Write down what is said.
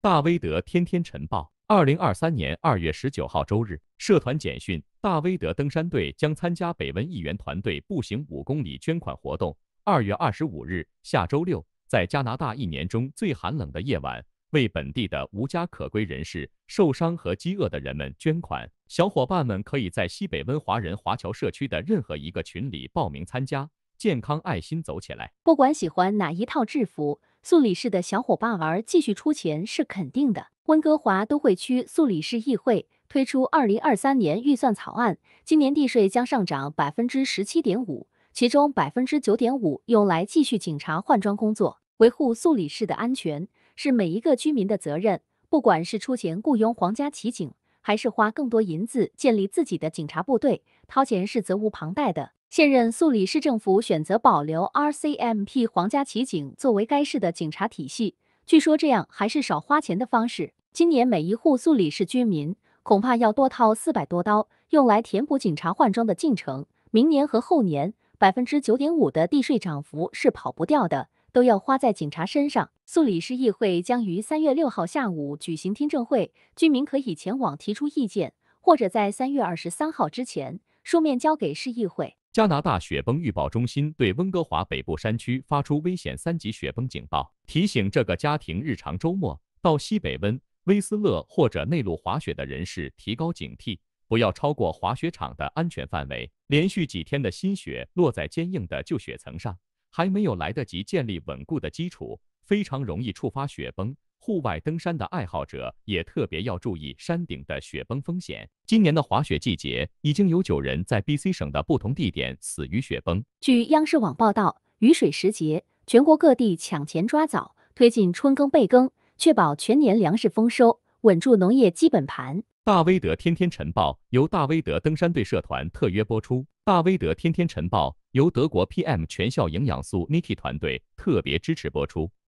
大威德天天晨报，二零二三年二月十九号周日，社团简讯：大威德登山队将参加北温议员团队步行五公里捐款活动。二月二十五日，下周六，在加拿大一年中最寒冷的夜晚，为本地的无家可归人士、受伤和饥饿的人们捐款。小伙伴们可以在西北温华人华侨社区的任何一个群里报名参加“健康爱心走起来”。不管喜欢哪一套制服。素理市的小伙伴儿继续出钱是肯定的。温哥华都会区素理市议会推出2023年预算草案，今年地税将上涨百分之十七点五，其中百分之九点五用来继续警察换装工作，维护素理市的安全是每一个居民的责任。不管是出钱雇佣皇家骑警，还是花更多银子建立自己的警察部队，掏钱是责无旁贷的。现任素里市政府选择保留 RCMP 皇家骑警作为该市的警察体系，据说这样还是少花钱的方式。今年每一户素里市居民恐怕要多掏四百多刀，用来填补警察换装的进程。明年和后年，百分之九点五的地税涨幅是跑不掉的，都要花在警察身上。素里市议会将于三月六号下午举行听证会，居民可以前往提出意见，或者在三月二十三号之前书面交给市议会。加拿大雪崩预报中心对温哥华北部山区发出危险三级雪崩警报，提醒这个家庭日常周末到西北温威斯勒或者内陆滑雪的人士提高警惕，不要超过滑雪场的安全范围。连续几天的新雪落在坚硬的旧雪层上，还没有来得及建立稳固的基础，非常容易触发雪崩。户外登山的爱好者也特别要注意山顶的雪崩风险。今年的滑雪季节，已经有九人在 B C 省的不同地点死于雪崩。据央视网报道，雨水时节，全国各地抢前抓早，推进春耕备耕，确保全年粮食丰收，稳住农业基本盘。大威德天天晨报由大威德登山队社团特约播出。大威德天天晨报由德国 P M 全校营养素 n i k i 团队特别支持播出。